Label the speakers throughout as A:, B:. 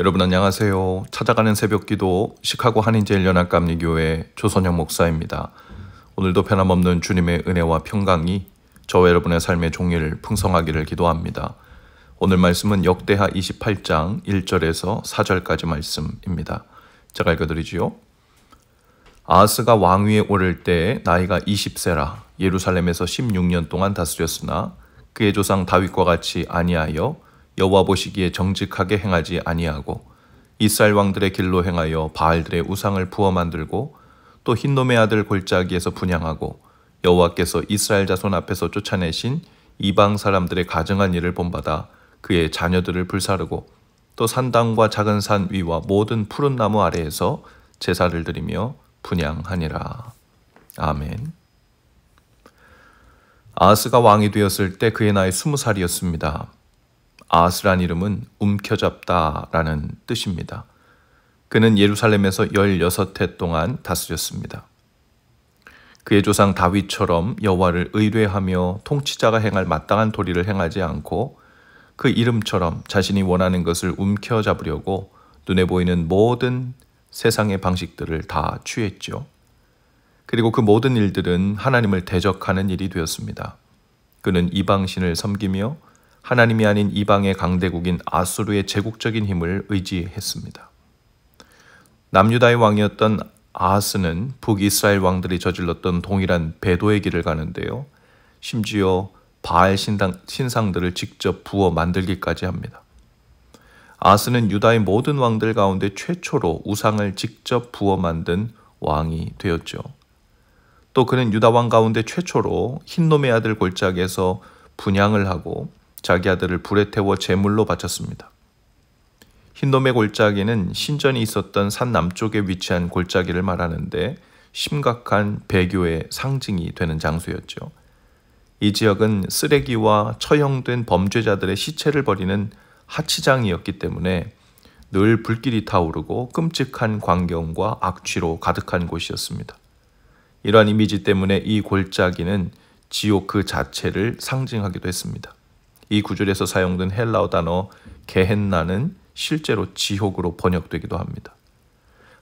A: 여러분 안녕하세요. 찾아가는 새벽기도 시카고 한인제일연합 감리교회 조선영 목사입니다. 오늘도 변함없는 주님의 은혜와 평강이 저와 여러분의 삶의 종일 풍성하기를 기도합니다. 오늘 말씀은 역대하 28장 1절에서 4절까지 말씀입니다. 제가 읽어드리지요. 아하스가 왕위에 오를 때 나이가 20세라 예루살렘에서 16년 동안 다스렸으나 그의 조상 다윗과 같이 아니하여 여호와 보시기에 정직하게 행하지 아니하고 이스라엘 왕들의 길로 행하여 바알들의 우상을 부어 만들고 또 흰놈의 아들 골짜기에서 분양하고 여호와께서 이스라엘 자손 앞에서 쫓아내신 이방 사람들의 가증한 일을 본받아 그의 자녀들을 불사르고 또 산당과 작은 산 위와 모든 푸른 나무 아래에서 제사를 드리며 분양하니라. 아멘. 아스가 왕이 되었을 때 그의 나이 스무 살이었습니다. 아스란 이름은 움켜잡다라는 뜻입니다. 그는 예루살렘에서 16해 동안 다스렸습니다. 그의 조상 다윗처럼 여호와를 의뢰하며 통치자가 행할 마땅한 도리를 행하지 않고 그 이름처럼 자신이 원하는 것을 움켜잡으려고 눈에 보이는 모든 세상의 방식들을 다 취했죠. 그리고 그 모든 일들은 하나님을 대적하는 일이 되었습니다. 그는 이방신을 섬기며 하나님이 아닌 이방의 강대국인 아수르의 제국적인 힘을 의지했습니다. 남유다의 왕이었던 아하스는 북이스라엘 왕들이 저질렀던 동일한 배도의 길을 가는데요. 심지어 바알 신당, 신상들을 직접 부어 만들기까지 합니다. 아하스는 유다의 모든 왕들 가운데 최초로 우상을 직접 부어 만든 왕이 되었죠. 또 그는 유다 왕 가운데 최초로 흰놈의 아들 골짜기에서 분양을 하고 자기 아들을 불에 태워 제물로 바쳤습니다. 흰놈의 골짜기는 신전이 있었던 산 남쪽에 위치한 골짜기를 말하는데 심각한 배교의 상징이 되는 장소였죠. 이 지역은 쓰레기와 처형된 범죄자들의 시체를 버리는 하치장이었기 때문에 늘 불길이 타오르고 끔찍한 광경과 악취로 가득한 곳이었습니다. 이러한 이미지 때문에 이 골짜기는 지옥 그 자체를 상징하기도 했습니다. 이 구절에서 사용된 헬라어 단어 게헨나는 실제로 지옥으로 번역되기도 합니다.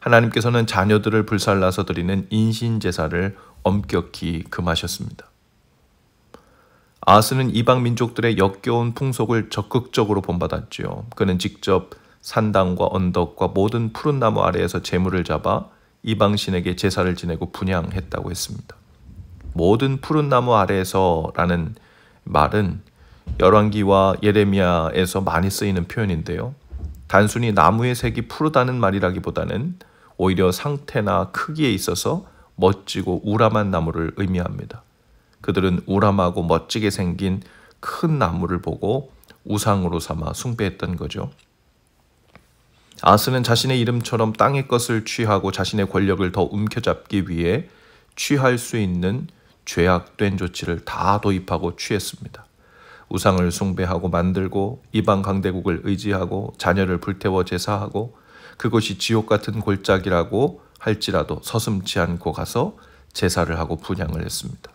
A: 하나님께서는 자녀들을 불살라서 드리는 인신 제사를 엄격히 금하셨습니다. 아스는 이방 민족들의 역겨운 풍속을 적극적으로 본받았지요. 그는 직접 산당과 언덕과 모든 푸른 나무 아래에서 재물을 잡아 이방 신에게 제사를 지내고 분양했다고 했습니다. 모든 푸른 나무 아래에서라는 말은 열왕기와 예레미야에서 많이 쓰이는 표현인데요. 단순히 나무의 색이 푸르다는 말이라기보다는 오히려 상태나 크기에 있어서 멋지고 우람한 나무를 의미합니다. 그들은 우람하고 멋지게 생긴 큰 나무를 보고 우상으로 삼아 숭배했던 거죠. 아스는 자신의 이름처럼 땅의 것을 취하고 자신의 권력을 더 움켜잡기 위해 취할 수 있는 죄악된 조치를 다 도입하고 취했습니다. 우상을 숭배하고 만들고 이방 강대국을 의지하고 자녀를 불태워 제사하고 그것이 지옥 같은 골짜기라고 할지라도 서슴지 않고 가서 제사를 하고 분양을 했습니다.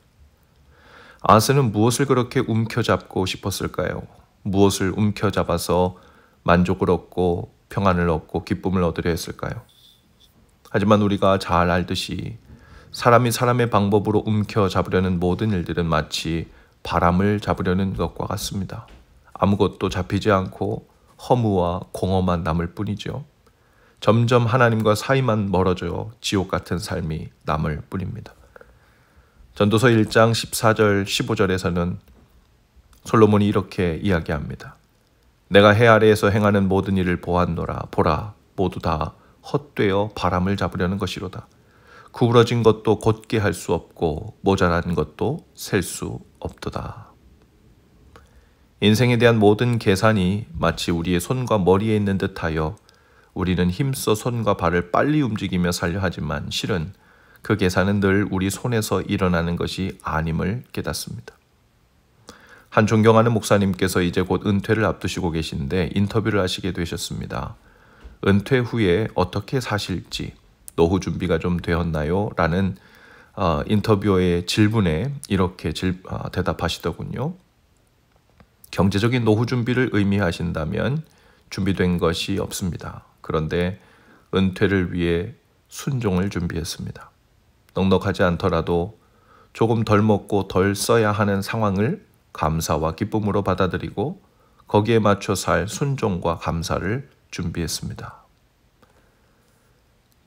A: 아스는 무엇을 그렇게 움켜잡고 싶었을까요? 무엇을 움켜잡아서 만족을 얻고 평안을 얻고 기쁨을 얻으려 했을까요? 하지만 우리가 잘 알듯이 사람이 사람의 방법으로 움켜잡으려는 모든 일들은 마치 바람을 잡으려는 것과 같습니다. 아무것도 잡히지 않고 허무와 공허만 남을 뿐이죠. 점점 하나님과 사이만 멀어져 지옥 같은 삶이 남을 뿐입니다. 전도서 1장 14절 15절에서는 솔로몬이 이렇게 이야기합니다. 내가 해 아래에서 행하는 모든 일을 보았노라 보라 모두 다 헛되어 바람을 잡으려는 것이로다. 구부러진 것도 곧게 할 수 없고 모자란 것도 셀 수 없도다. 인생에 대한 모든 계산이 마치 우리의 손과 머리에 있는 듯하여 우리는 힘써 손과 발을 빨리 움직이며 살려 하지만 실은 그 계산은 늘 우리 손에서 일어나는 것이 아님을 깨닫습니다. 한 존경하는 목사님께서 이제 곧 은퇴를 앞두시고 계신데 인터뷰를 하시게 되셨습니다. 은퇴 후에 어떻게 사실지, 노후 준비가 좀 되었나요? 라는 어, 인터뷰의 질문에 이렇게 질, 어, 대답하시더군요. 경제적인 노후 준비를 의미하신다면 준비된 것이 없습니다. 그런데 은퇴를 위해 순종을 준비했습니다. 넉넉하지 않더라도 조금 덜 먹고 덜 써야 하는 상황을 감사와 기쁨으로 받아들이고 거기에 맞춰 살 순종과 감사를 준비했습니다.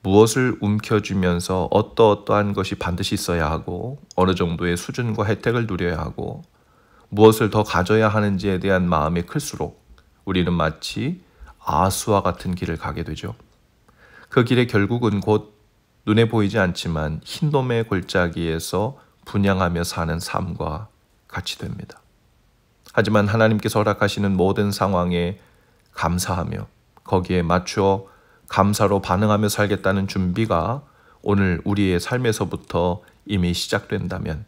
A: 무엇을 움켜쥐면서 어떠어떠한 것이 반드시 있어야 하고 어느 정도의 수준과 혜택을 누려야 하고 무엇을 더 가져야 하는지에 대한 마음이 클수록 우리는 마치 아수와 같은 길을 가게 되죠. 그 길의 결국은 곧 눈에 보이지 않지만 흰놈의 골짜기에서 분양하며 사는 삶과 같이 됩니다. 하지만 하나님께서 허락하시는 모든 상황에 감사하며 거기에 맞추어 감사로 반응하며 살겠다는 준비가 오늘 우리의 삶에서부터 이미 시작된다면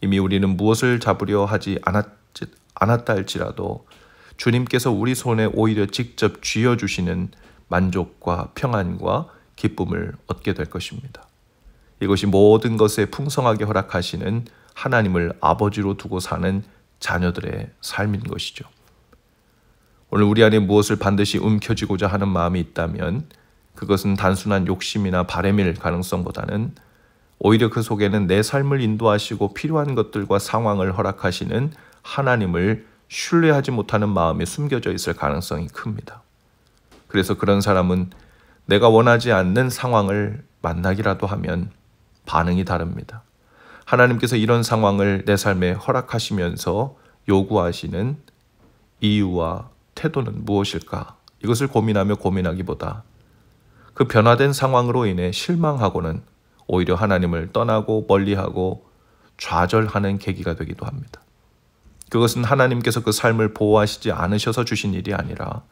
A: 이미 우리는 무엇을 잡으려 하지 않았, 다 할지라도 주님께서 우리 손에 오히려 직접 쥐어주시는 만족과 평안과 기쁨을 얻게 될 것입니다. 이것이 모든 것에 풍성하게 허락하시는 하나님을 아버지로 두고 사는 자녀들의 삶인 것이죠. 오늘 우리 안에 무엇을 반드시 움켜쥐고자 하는 마음이 있다면 그것은 단순한 욕심이나 바램일 가능성보다는 오히려 그 속에는 내 삶을 인도하시고 필요한 것들과 상황을 허락하시는 하나님을 신뢰하지 못하는 마음이 숨겨져 있을 가능성이 큽니다. 그래서 그런 사람은 내가 원하지 않는 상황을 만나기라도 하면 반응이 다릅니다. 하나님께서 이런 상황을 내 삶에 허락하시면서 요구하시는 이유와 태도는 무엇일까? 이것을 고민하며 고민하기보다 그 변화된 상황으로 인해 실망하고는 오히려 하나님을 떠나고 멀리하고 좌절하는 계기가 되기도 합니다. 그것은 하나님께서 그 삶을 보호하시지 않으셔서 주신 일이 아니라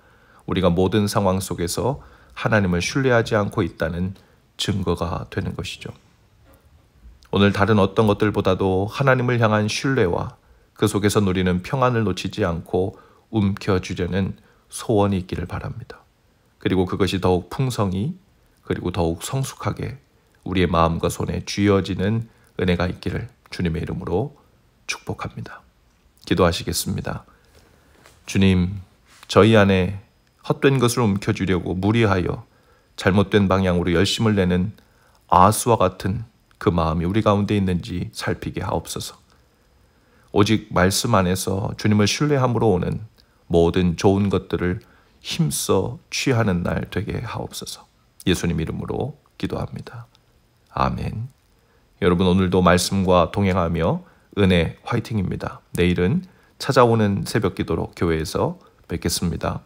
A: 우리가 모든 상황 속에서 하나님을 신뢰하지 않고 있다는 증거가 되는 것이죠. 오늘 다른 어떤 것들보다도 하나님을 향한 신뢰와 그 속에서 누리는 평안을 놓치지 않고 움켜쥐려는 소원이 있기를 바랍니다. 그리고 그것이 더욱 풍성히 그리고 더욱 성숙하게 우리의 마음과 손에 쥐어지는 은혜가 있기를 주님의 이름으로 축복합니다. 기도하시겠습니다. 주님, 저희 안에 헛된 것을 움켜쥐려고 무리하여 잘못된 방향으로 열심을 내는 아수와 같은 그 마음이 우리 가운데 있는지 살피게 하옵소서. 오직 말씀 안에서 주님을 신뢰함으로 오는 모든 좋은 것들을 힘써 취하는 날 되게 하옵소서. 예수님 이름으로 기도합니다. 아멘. 여러분 오늘도 말씀과 동행하며 은혜 화이팅입니다. 내일은 찾아오는 새벽 기도로 교회에서 뵙겠습니다.